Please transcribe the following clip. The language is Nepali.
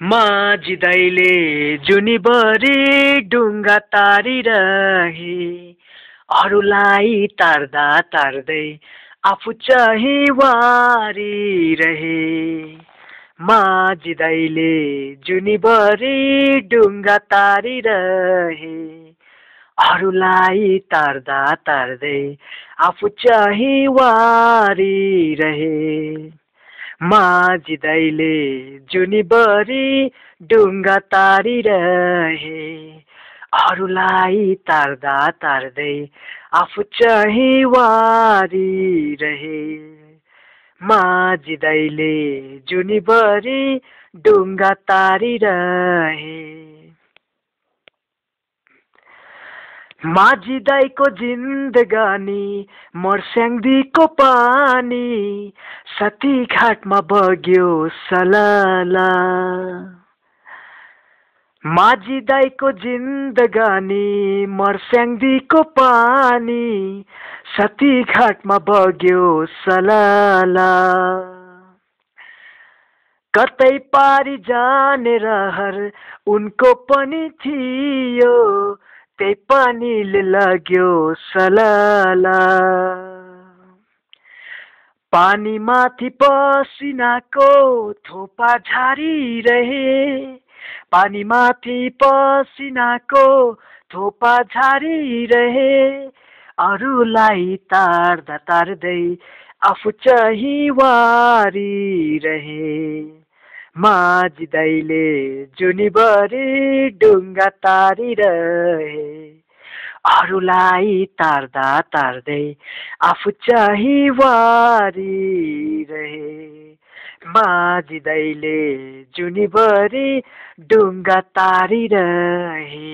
जुनी जुनीभरि ढुङ्गा तारिरहे अरूलाई तार्दा तार्दै आफू चाहिँ वारिरहे जुनी जुनीभरि ढुङ्गा तारिरहे अरूलाई तार्दा तार्दै आफू चाहिँ वारिरहे जुनी जुनीभरि डुङ्गा तारिरहे अरूलाई तार्दा तार्दै आफू चाहिँ वारिरहे जुनी जुनीभरि डुङ्गा तारिरहे माझी दाईको जिन्दगानी मर्स्याङदीको पानी सती घाटमा बग्यो सलाला माझी दाईको जिन्दगानी मर्स्याङदीको पानी सती घाटमा बग्यो सलाला कतै पारी जाने रहर उनको पनि थियो त्यही पानीले लाग्यो सलाला पानी माथि पसिनाको थोपा रहे, पानी माथि पसिनाको थोपा रहे अरूलाई तार्दा तार्दै आफू चाहिँ रहे माझिँदैले जुनीभरि डुङ्गा तारिरहे अरूलाई तार्दा तार्दै आफू चाहिँ वारिरहे जुनी जुनीभरि डुङ्गा तारिरहे